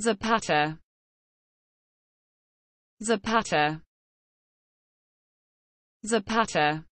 Zapata Zapata Zapata